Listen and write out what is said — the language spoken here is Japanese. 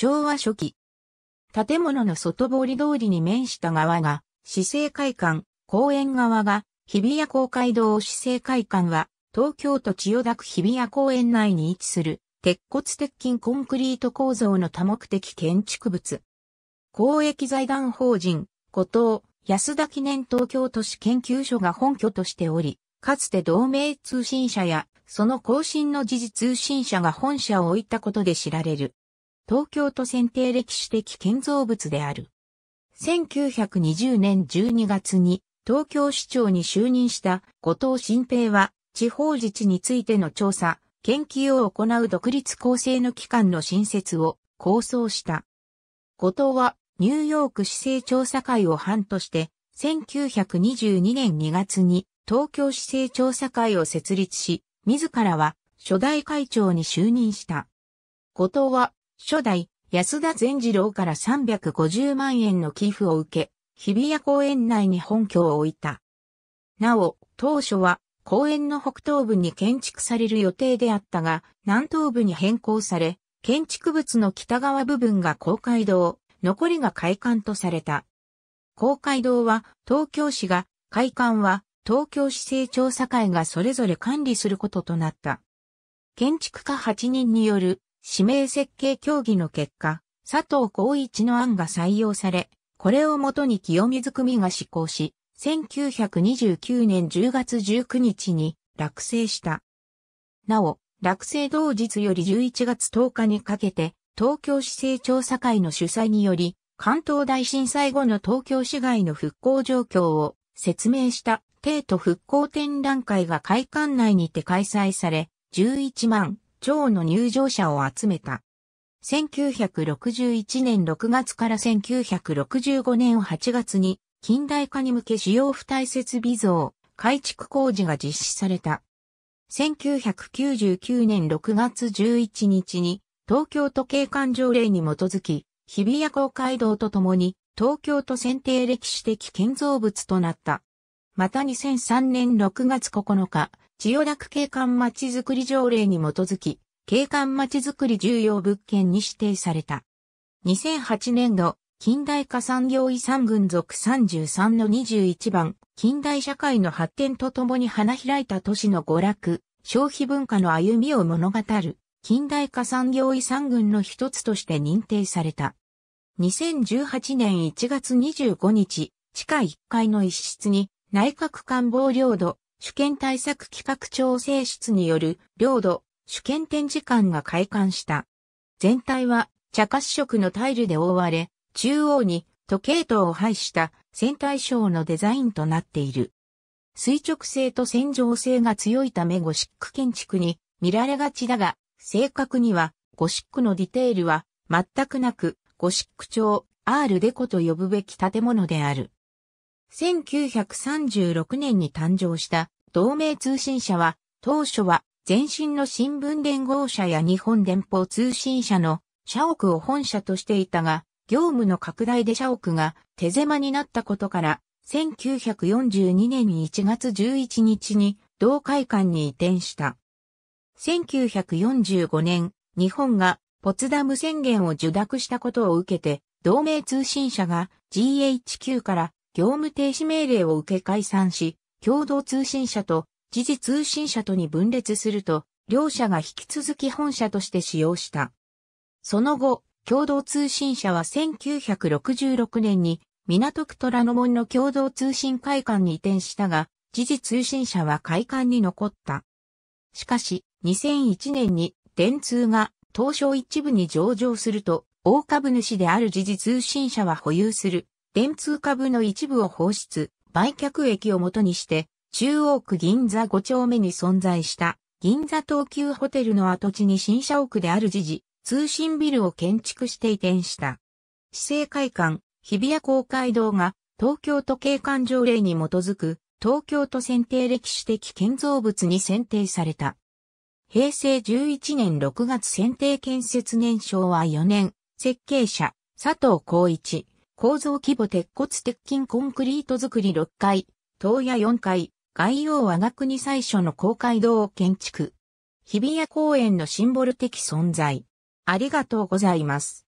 昭和初期。建物の外堀通りに面した側が、市政会館、公園側が、日比谷公会堂市政会館は、東京都千代田区日比谷公園内に位置する、鉄骨鉄筋コンクリート構造の多目的建築物。公益財団法人、後藤、安田記念東京都市研究所が本拠としており、かつて同盟通信社や、その更新の時事通信社が本社を置いたことで知られる。東京都選定歴史的建造物である。1920年12月に東京市長に就任した後藤新平は地方自治についての調査、研究を行う独立構成の機関の新設を構想した。後藤はニューヨーク市政調査会を班として1922年2月に東京市政調査会を設立し、自らは初代会長に就任した。後藤は初代、安田善次郎から350万円の寄付を受け、日比谷公園内に本拠を置いた。なお、当初は公園の北東部に建築される予定であったが、南東部に変更され、建築物の北側部分が公会堂、残りが会館とされた。公会堂は東京市が、会館は東京市政調査会がそれぞれ管理することとなった。建築家8人による指名設計協議の結果、佐藤光一の案が採用され、これをもとに清水組が施行し、1929年10月19日に落成した。なお、落成同日より11月10日にかけて、東京市政調査会の主催により、関東大震災後の東京市外の復興状況を説明した帝都復興展覧会が会館内にて開催され、11万町の入場者を集めた。1961年6月から1965年8月に近代化に向け主要付帯設備像改築工事が実施された。1999年6月11日に東京都景観条例に基づき日比谷公会堂とともに東京都選定歴史的建造物となった。また2003年6月9日、千代田区景観まちづくり条例に基づき、景観まちづくり重要物件に指定された。2008年度、近代化産業遺産群属33の21番、近代社会の発展とともに花開いた都市の娯楽、消費文化の歩みを物語る、近代化産業遺産群の一つとして認定された。2018年1月25日、地下1階の一室に内閣官房領土主権対策企画調整室による領土、主権展示館が開館した。全体は茶褐色のタイルで覆われ、中央に時計塔を配した戦隊章のデザインとなっている。垂直性と戦場性が強いためゴシック建築に見られがちだが、正確にはゴシックのディテールは全くなく、ゴシック調、アールデコと呼ぶべき建物である。1936年に誕生した同盟通信社は、当初は前身の新聞連合社や日本連邦通信社の社屋を本社としていたが、業務の拡大で社屋が手狭になったことから、1942年1月11日に同会館に移転した。1945年、日本がポツダム宣言を受諾したことを受けて、同盟通信社が GHQ から業務停止命令を受け解散し、共同通信社と時事通信社とに分裂すると、両社が引き続き本社として使用した。その後、共同通信社は1966年に港区虎ノ門の共同通信会館に移転したが、時事通信社は会館に残った。しかし、2001年に電通が東証一部に上場すると、大株主である時事通信社は保有する電通株の一部を放出、売却益をもとにして、中央区銀座5丁目に存在した銀座東急ホテルの跡地に新社屋である時事、通信ビルを建築して移転した。市政会館、日比谷公会堂が東京都景観条例に基づく東京都選定歴史的建造物に選定された。平成11年6月選定建設年賞は4年、設計者、佐藤光一。構造規模鉄骨鉄筋コンクリート造り6階、東屋4階、概要は学に最初の公会堂建築。日比谷公園のシンボル的存在。ありがとうございます。